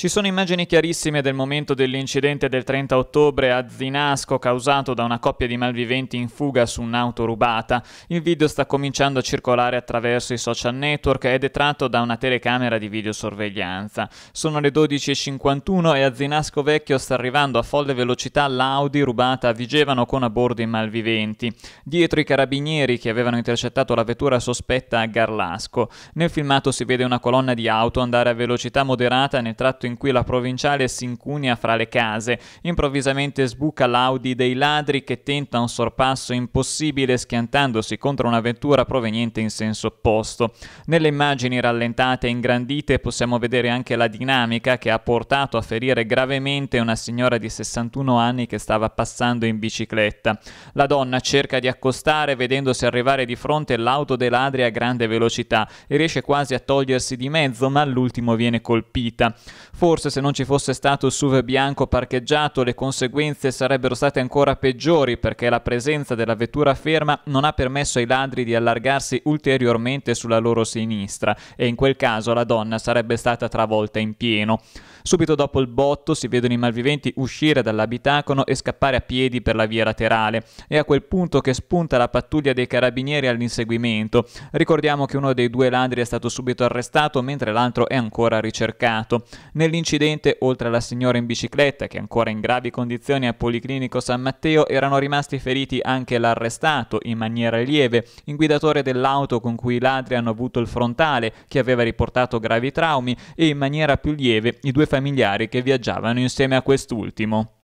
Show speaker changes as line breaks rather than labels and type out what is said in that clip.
Ci sono immagini chiarissime del momento dell'incidente del 30 ottobre a Zinasco causato da una coppia di malviventi in fuga su un'auto rubata. Il video sta cominciando a circolare attraverso i social network ed è tratto da una telecamera di videosorveglianza. Sono le 12.51 e a Zinasco Vecchio sta arrivando a folle velocità l'Audi rubata a Vigevano con a bordo i malviventi. Dietro i carabinieri che avevano intercettato la vettura sospetta a Garlasco. Nel filmato si vede una colonna di auto andare a velocità moderata nel tratto in cui la provinciale si incunea fra le case. Improvvisamente sbuca l'Audi dei ladri che tenta un sorpasso impossibile schiantandosi contro una vettura proveniente in senso opposto. Nelle immagini rallentate e ingrandite possiamo vedere anche la dinamica che ha portato a ferire gravemente una signora di 61 anni che stava passando in bicicletta. La donna cerca di accostare vedendosi arrivare di fronte l'auto dei ladri a grande velocità e riesce quasi a togliersi di mezzo ma all'ultimo viene colpita. Forse se non ci fosse stato il SUV bianco parcheggiato le conseguenze sarebbero state ancora peggiori perché la presenza della vettura ferma non ha permesso ai ladri di allargarsi ulteriormente sulla loro sinistra e in quel caso la donna sarebbe stata travolta in pieno. Subito dopo il botto si vedono i malviventi uscire dall'abitacono e scappare a piedi per la via laterale. È a quel punto che spunta la pattuglia dei carabinieri all'inseguimento. Ricordiamo che uno dei due ladri è stato subito arrestato mentre l'altro è ancora ricercato. Nell'incidente, oltre alla signora in bicicletta, che è ancora in gravi condizioni al Policlinico San Matteo, erano rimasti feriti anche l'arrestato, in maniera lieve, il guidatore dell'auto con cui i ladri hanno avuto il frontale, che aveva riportato gravi traumi, e in maniera più lieve i due familiari che viaggiavano insieme a quest'ultimo.